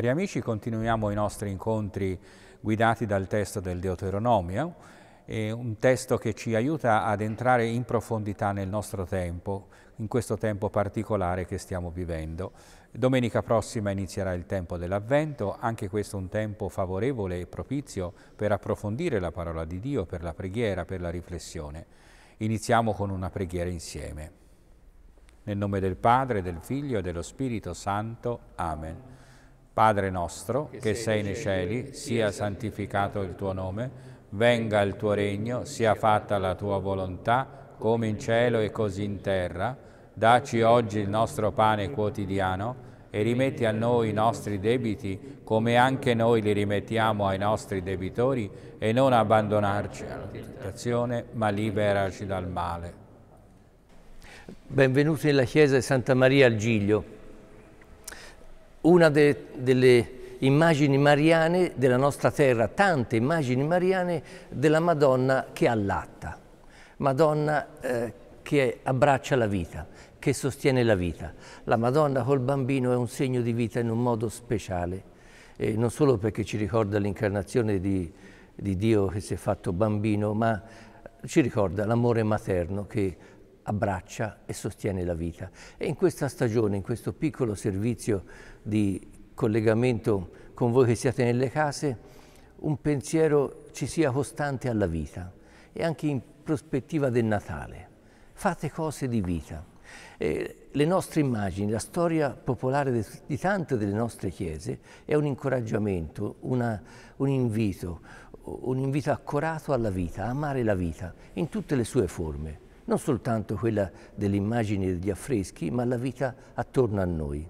Cari amici, continuiamo i nostri incontri guidati dal testo del Deuteronomio, è un testo che ci aiuta ad entrare in profondità nel nostro tempo, in questo tempo particolare che stiamo vivendo. Domenica prossima inizierà il tempo dell'Avvento, anche questo un tempo favorevole e propizio per approfondire la parola di Dio, per la preghiera, per la riflessione. Iniziamo con una preghiera insieme. Nel nome del Padre, del Figlio e dello Spirito Santo. Amen. Padre nostro, che sei nei cieli, sia santificato il tuo nome, venga il tuo regno, sia fatta la tua volontà, come in cielo e così in terra. Daci oggi il nostro pane quotidiano e rimetti a noi i nostri debiti, come anche noi li rimettiamo ai nostri debitori, e non abbandonarci alla tentazione, ma liberaci dal male. Benvenuti nella chiesa di Santa Maria al Giglio una de, delle immagini mariane della nostra terra, tante immagini mariane della Madonna che allatta, Madonna eh, che abbraccia la vita, che sostiene la vita. La Madonna col bambino è un segno di vita in un modo speciale, eh, non solo perché ci ricorda l'incarnazione di, di Dio che si è fatto bambino, ma ci ricorda l'amore materno che abbraccia e sostiene la vita. E in questa stagione, in questo piccolo servizio di collegamento con voi che siete nelle case, un pensiero ci sia costante alla vita e anche in prospettiva del Natale. Fate cose di vita. E le nostre immagini, la storia popolare di tante delle nostre chiese è un incoraggiamento, una, un invito, un invito accorato alla vita, a amare la vita in tutte le sue forme non soltanto quella delle immagini e degli affreschi, ma la vita attorno a noi.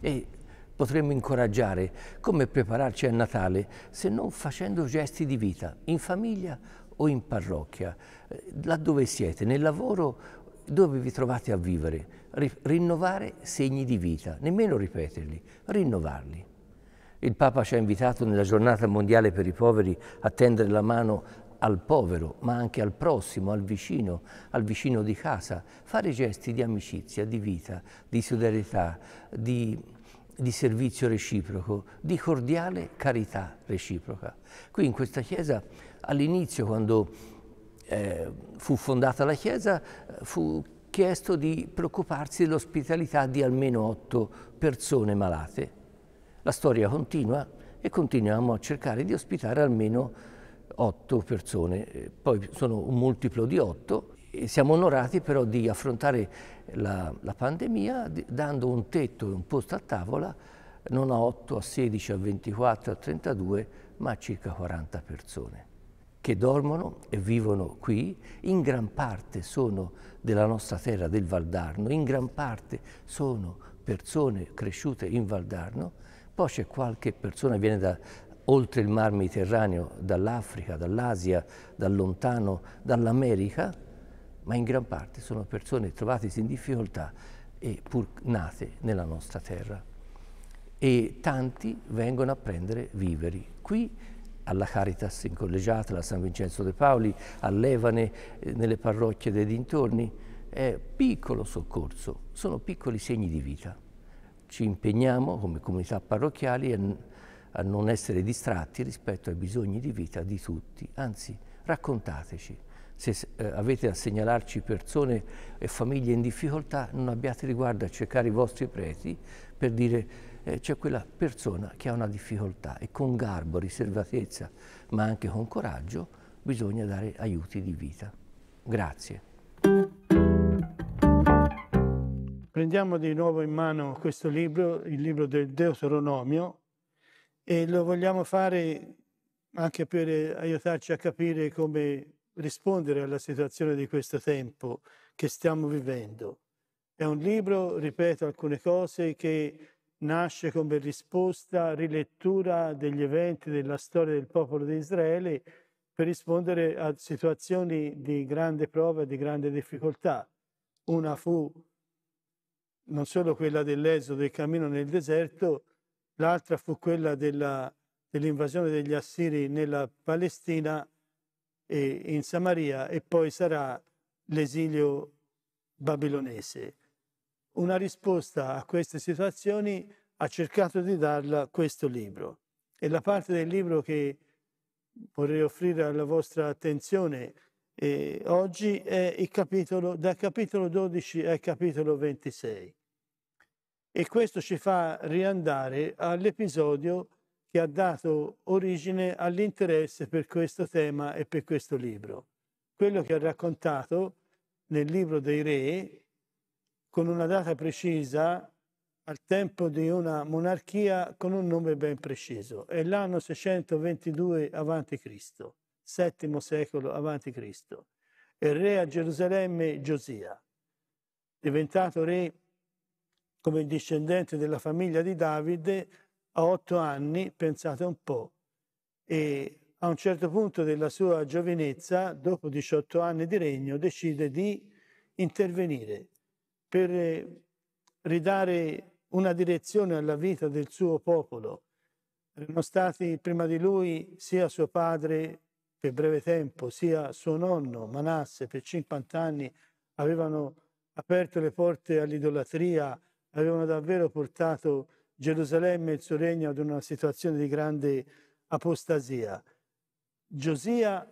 E potremmo incoraggiare come prepararci a Natale se non facendo gesti di vita, in famiglia o in parrocchia, eh, laddove siete, nel lavoro dove vi trovate a vivere, rinnovare segni di vita, nemmeno ripeterli, rinnovarli. Il Papa ci ha invitato nella giornata mondiale per i poveri a tendere la mano al povero, ma anche al prossimo, al vicino, al vicino di casa, fare gesti di amicizia, di vita, di solidarietà, di, di servizio reciproco, di cordiale carità reciproca. Qui in questa chiesa all'inizio, quando eh, fu fondata la chiesa, fu chiesto di preoccuparsi dell'ospitalità di almeno otto persone malate. La storia continua e continuiamo a cercare di ospitare almeno otto persone, eh, poi sono un multiplo di otto. E siamo onorati però di affrontare la, la pandemia dando un tetto e un posto a tavola non a 8, a 16, a 24, a 32, ma a circa 40 persone che dormono e vivono qui, in gran parte sono della nostra terra del Valdarno, in gran parte sono persone cresciute in Valdarno, poi c'è qualche persona che viene da oltre il Mar Mediterraneo, dall'Africa, dall'Asia, dal lontano, dall'America, ma in gran parte sono persone trovatesi in difficoltà e pur nate nella nostra terra. E tanti vengono a prendere viveri. Qui alla Caritas in Collegiata, alla San Vincenzo de Paoli, all'Evane, eh, nelle parrocchie dei dintorni, è piccolo soccorso, sono piccoli segni di vita. Ci impegniamo come comunità parrocchiali a non essere distratti rispetto ai bisogni di vita di tutti. Anzi, raccontateci. Se eh, avete a segnalarci persone e famiglie in difficoltà, non abbiate riguardo a cercare i vostri preti per dire eh, c'è quella persona che ha una difficoltà e con garbo, riservatezza, ma anche con coraggio, bisogna dare aiuti di vita. Grazie. Prendiamo di nuovo in mano questo libro, il libro del Deuteronomio, e lo vogliamo fare anche per aiutarci a capire come rispondere alla situazione di questo tempo che stiamo vivendo. È un libro, ripeto alcune cose, che nasce come risposta, rilettura degli eventi della storia del popolo di Israele per rispondere a situazioni di grande prova e di grande difficoltà. Una fu non solo quella dell'esodo e del cammino nel deserto, l'altra fu quella dell'invasione degli Assiri nella Palestina e in Samaria e poi sarà l'esilio babilonese. Una risposta a queste situazioni ha cercato di darla questo libro e la parte del libro che vorrei offrire alla vostra attenzione eh, oggi è il capitolo, dal capitolo 12 al capitolo 26. E questo ci fa riandare all'episodio che ha dato origine all'interesse per questo tema e per questo libro. Quello che ha raccontato nel libro dei re, con una data precisa, al tempo di una monarchia con un nome ben preciso, è l'anno 622 a.C., VII secolo a.C. Il re a Gerusalemme Giosia, diventato re come discendente della famiglia di Davide a otto anni, pensate un po', e a un certo punto della sua giovinezza, dopo 18 anni di regno, decide di intervenire per eh, ridare una direzione alla vita del suo popolo. Erano stati prima di lui sia suo padre per breve tempo, sia suo nonno Manasse per 50 anni, avevano aperto le porte all'idolatria, avevano davvero portato Gerusalemme e il suo regno ad una situazione di grande apostasia. Giosia,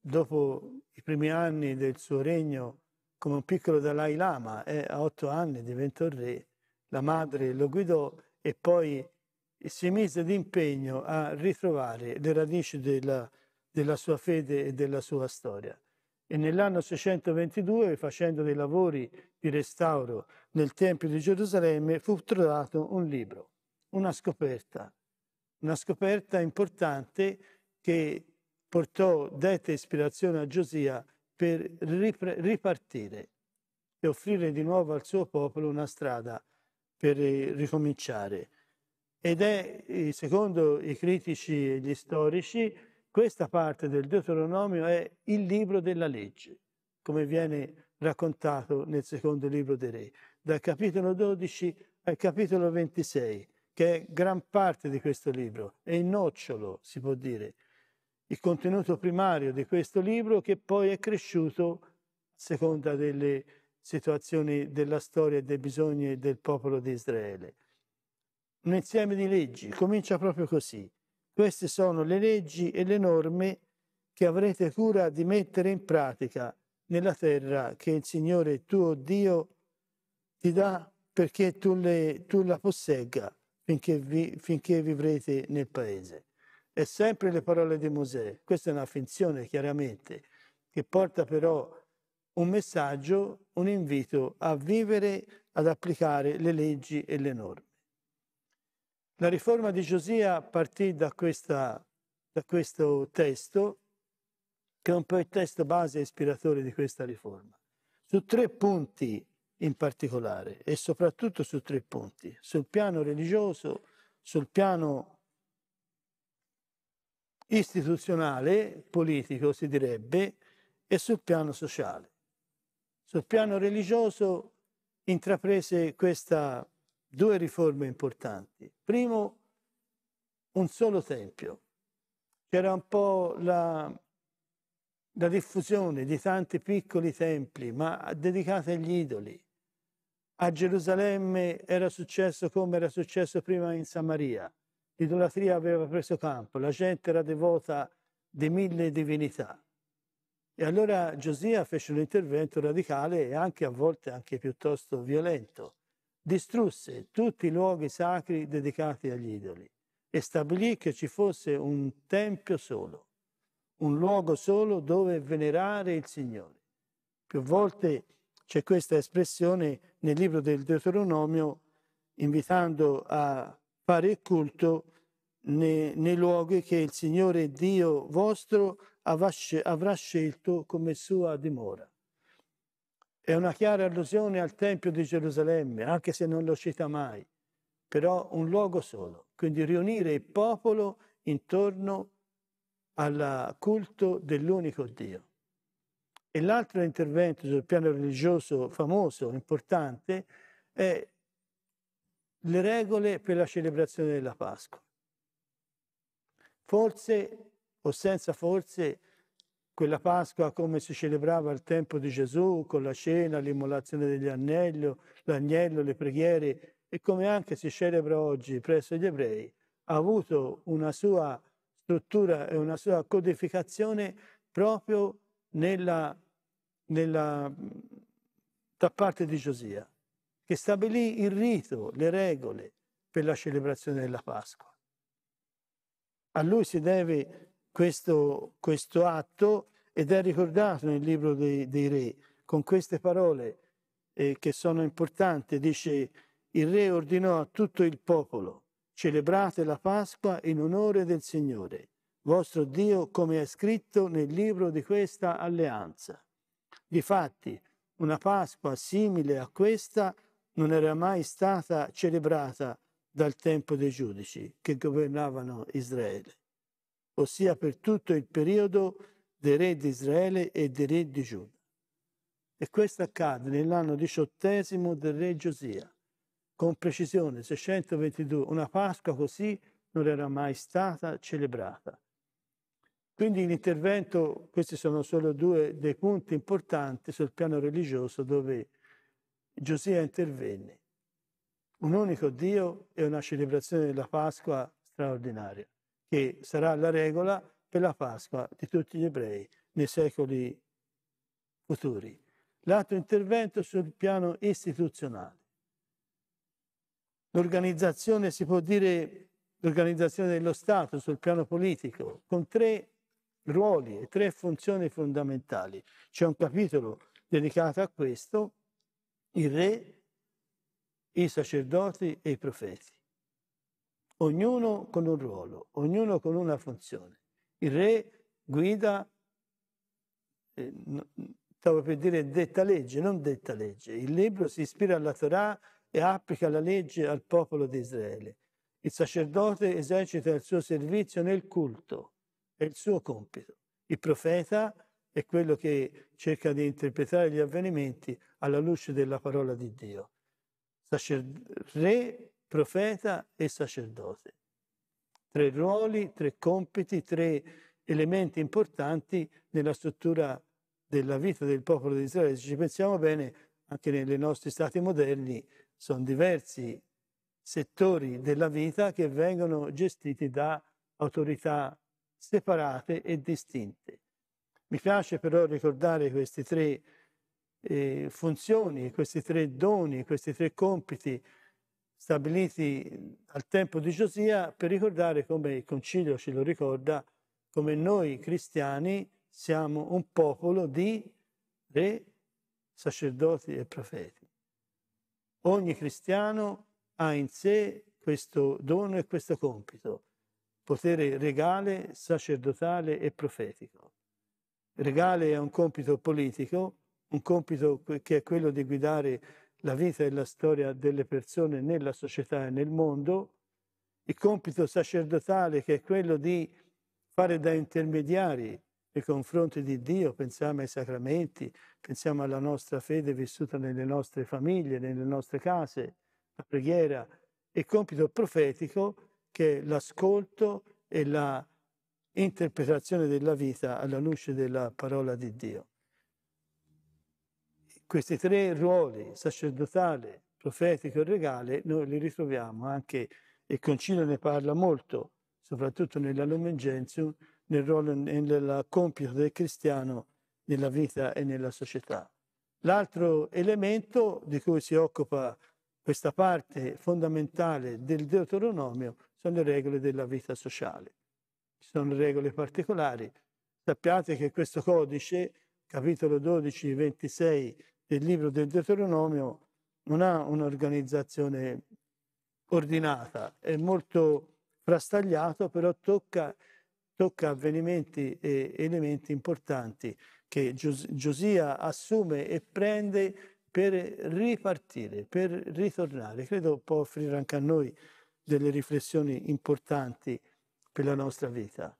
dopo i primi anni del suo regno, come un piccolo Dalai Lama, eh, a otto anni diventò re, la madre lo guidò e poi si mise d'impegno a ritrovare le radici della, della sua fede e della sua storia e nell'anno 622, facendo dei lavori di restauro nel Tempio di Gerusalemme, fu trovato un libro, una scoperta, una scoperta importante che portò, detta ispirazione a Giosia per ripartire e offrire di nuovo al suo popolo una strada per ricominciare. Ed è, eh, secondo i critici e gli storici, questa parte del Deuteronomio è il libro della legge, come viene raccontato nel secondo libro dei Re, dal capitolo 12 al capitolo 26, che è gran parte di questo libro, è il nocciolo, si può dire, il contenuto primario di questo libro che poi è cresciuto a seconda delle situazioni della storia e dei bisogni del popolo di Israele. Un insieme di leggi, comincia proprio così. Queste sono le leggi e le norme che avrete cura di mettere in pratica nella terra che il Signore tuo Dio ti dà perché tu, le, tu la possegga finché, vi, finché vivrete nel paese. E sempre le parole di Mosè, questa è una finzione chiaramente, che porta però un messaggio, un invito a vivere, ad applicare le leggi e le norme. La riforma di Giosia partì da, questa, da questo testo, che è un po' il testo base e ispiratore di questa riforma, su tre punti in particolare e soprattutto su tre punti, sul piano religioso, sul piano istituzionale, politico si direbbe, e sul piano sociale. Sul piano religioso intraprese questa due riforme importanti. Primo, un solo tempio. C'era un po' la, la diffusione di tanti piccoli templi, ma dedicati agli idoli. A Gerusalemme era successo come era successo prima in Samaria. L'idolatria aveva preso campo, la gente era devota di mille divinità. E allora Giosia fece un intervento radicale e anche a volte anche piuttosto violento distrusse tutti i luoghi sacri dedicati agli idoli e stabilì che ci fosse un tempio solo, un luogo solo dove venerare il Signore. Più volte c'è questa espressione nel libro del Deuteronomio invitando a fare il culto nei, nei luoghi che il Signore Dio vostro avrà scelto come sua dimora. È una chiara allusione al Tempio di Gerusalemme, anche se non lo cita mai, però un luogo solo. Quindi riunire il popolo intorno al culto dell'unico Dio. E l'altro intervento sul piano religioso famoso, importante, è le regole per la celebrazione della Pasqua. Forse o senza forse quella Pasqua come si celebrava al tempo di Gesù, con la cena, l'immolazione degli agnello, l'agnello, le preghiere, e come anche si celebra oggi presso gli ebrei, ha avuto una sua struttura e una sua codificazione proprio nella, nella, da parte di Giosia, che stabilì il rito, le regole per la celebrazione della Pasqua. A lui si deve questo, questo atto ed è ricordato nel libro dei, dei re con queste parole eh, che sono importanti. Dice, il re ordinò a tutto il popolo, celebrate la Pasqua in onore del Signore, vostro Dio, come è scritto nel libro di questa alleanza. Difatti, una Pasqua simile a questa non era mai stata celebrata dal tempo dei giudici che governavano Israele ossia per tutto il periodo dei re di Israele e dei re di Giuda. E questo accade nell'anno diciottesimo del re Giosia, con precisione 622, una Pasqua così non era mai stata celebrata. Quindi l'intervento, questi sono solo due dei punti importanti sul piano religioso dove Giosia intervenne. Un unico Dio e una celebrazione della Pasqua straordinaria che sarà la regola per la Pasqua di tutti gli ebrei nei secoli futuri. L'altro intervento sul piano istituzionale. L'organizzazione, si può dire, l'organizzazione dello Stato sul piano politico, con tre ruoli e tre funzioni fondamentali. C'è un capitolo dedicato a questo, il re, i sacerdoti e i profeti ognuno con un ruolo, ognuno con una funzione. Il re guida, eh, stavo per dire detta legge, non detta legge. Il libro si ispira alla Torah e applica la legge al popolo di Israele. Il sacerdote esercita il suo servizio nel culto, è il suo compito. Il profeta è quello che cerca di interpretare gli avvenimenti alla luce della parola di Dio. Sacer- re profeta e sacerdote. Tre ruoli, tre compiti, tre elementi importanti nella struttura della vita del popolo di Israele. Se ci pensiamo bene, anche nei nostri stati moderni sono diversi settori della vita che vengono gestiti da autorità separate e distinte. Mi piace però ricordare queste tre eh, funzioni, questi tre doni, questi tre compiti stabiliti al tempo di Giosia per ricordare come il concilio ce lo ricorda, come noi cristiani siamo un popolo di re, sacerdoti e profeti. Ogni cristiano ha in sé questo dono e questo compito, potere regale, sacerdotale e profetico. Regale è un compito politico, un compito che è quello di guidare la vita e la storia delle persone nella società e nel mondo, il compito sacerdotale che è quello di fare da intermediari nei confronti di Dio, pensiamo ai sacramenti, pensiamo alla nostra fede vissuta nelle nostre famiglie, nelle nostre case, la preghiera, il compito profetico che è l'ascolto e la interpretazione della vita alla luce della parola di Dio questi tre ruoli, sacerdotale, profetico e regale, noi li ritroviamo anche, e Concilio ne parla molto, soprattutto nella Lumen Gentium, nel ruolo e nel compito del cristiano nella vita e nella società. L'altro elemento di cui si occupa questa parte fondamentale del Deuteronomio sono le regole della vita sociale. Ci sono regole particolari. Sappiate che questo codice, capitolo 12, 26 del libro del Deuteronomio non ha un'organizzazione ordinata, è molto frastagliato, però tocca, tocca avvenimenti e elementi importanti che Gios- Giosia assume e prende per ripartire, per ritornare. Credo può offrire anche a noi delle riflessioni importanti per la nostra vita.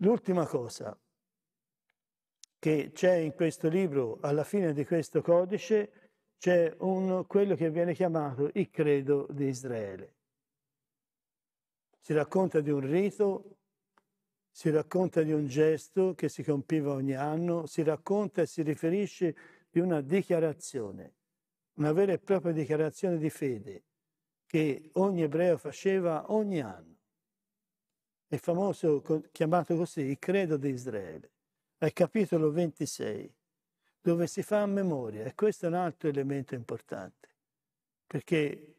L'ultima cosa, che c'è in questo libro, alla fine di questo codice, c'è un, quello che viene chiamato il credo di Israele. Si racconta di un rito, si racconta di un gesto che si compiva ogni anno, si racconta e si riferisce di una dichiarazione, una vera e propria dichiarazione di fede che ogni ebreo faceva ogni anno. È famoso, chiamato così, il credo di Israele al capitolo 26, dove si fa a memoria, e questo è un altro elemento importante, perché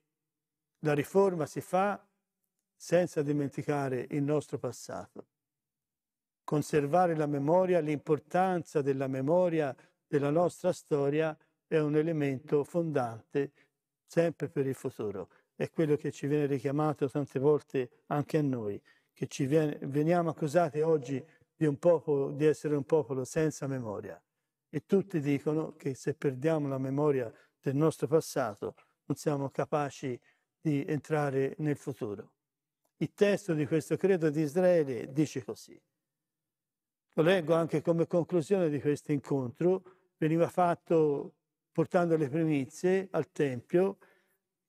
la riforma si fa senza dimenticare il nostro passato. Conservare la memoria, l'importanza della memoria della nostra storia è un elemento fondante sempre per il futuro. È quello che ci viene richiamato tante volte anche a noi, che ci viene, veniamo accusati oggi di, popolo, di essere un popolo senza memoria. E tutti dicono che se perdiamo la memoria del nostro passato non siamo capaci di entrare nel futuro. Il testo di questo credo di Israele dice così. Lo leggo anche come conclusione di questo incontro. Veniva fatto portando le primizie al Tempio,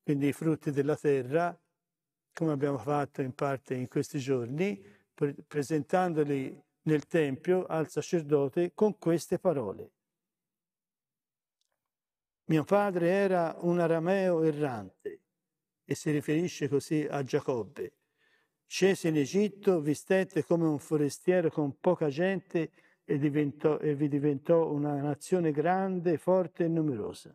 quindi i frutti della terra, come abbiamo fatto in parte in questi giorni, presentandoli nel Tempio al sacerdote con queste parole. Mio padre era un arameo errante e si riferisce così a Giacobbe. Scese in Egitto, vi stette come un forestiero con poca gente e, diventò, e vi diventò una nazione grande, forte e numerosa.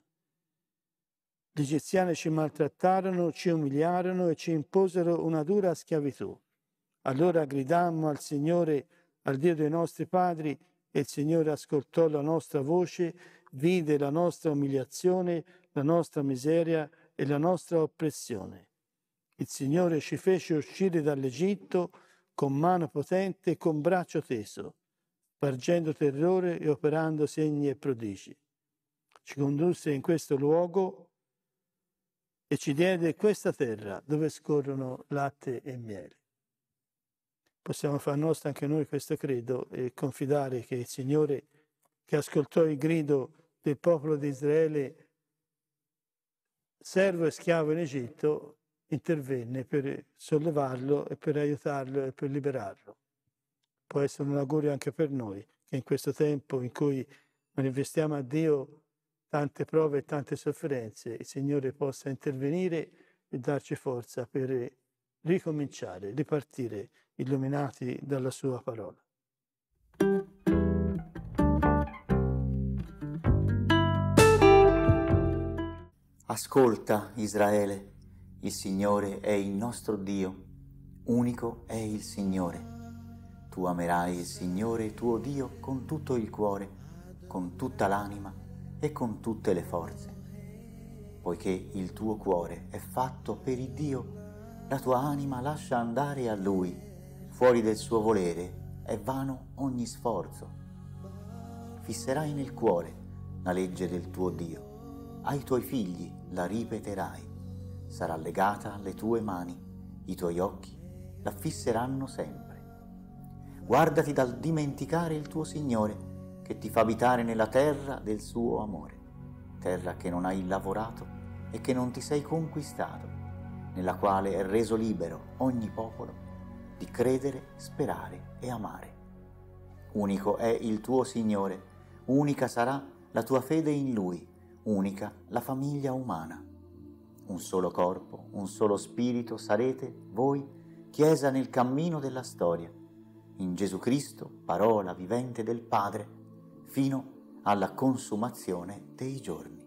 Gli egiziani ci maltrattarono, ci umiliarono e ci imposero una dura schiavitù. Allora gridammo al Signore, al Dio dei nostri padri e il Signore ascoltò la nostra voce, vide la nostra umiliazione, la nostra miseria e la nostra oppressione. Il Signore ci fece uscire dall'Egitto con mano potente e con braccio teso, spargendo terrore e operando segni e prodigi. Ci condusse in questo luogo e ci diede questa terra dove scorrono latte e miele possiamo fare nostra anche noi questo credo e confidare che il Signore che ascoltò il grido del popolo di Israele, servo e schiavo in Egitto, intervenne per sollevarlo e per aiutarlo e per liberarlo. Può essere un augurio anche per noi che in questo tempo in cui manifestiamo a Dio tante prove e tante sofferenze, il Signore possa intervenire e darci forza per ricominciare, ripartire, illuminati dalla sua parola. Ascolta Israele, il Signore è il nostro Dio, unico è il Signore. Tu amerai il Signore tuo Dio con tutto il cuore, con tutta l'anima e con tutte le forze, poiché il tuo cuore è fatto per il Dio la tua anima lascia andare a Lui, fuori del suo volere, è vano ogni sforzo. Fisserai nel cuore la legge del tuo Dio, ai tuoi figli la ripeterai, sarà legata alle tue mani, i tuoi occhi la fisseranno sempre. Guardati dal dimenticare il tuo Signore, che ti fa abitare nella terra del suo amore, terra che non hai lavorato e che non ti sei conquistato nella quale è reso libero ogni popolo di credere, sperare e amare. Unico è il tuo Signore, unica sarà la tua fede in Lui, unica la famiglia umana. Un solo corpo, un solo spirito sarete voi, Chiesa nel cammino della storia, in Gesù Cristo, parola vivente del Padre, fino alla consumazione dei giorni.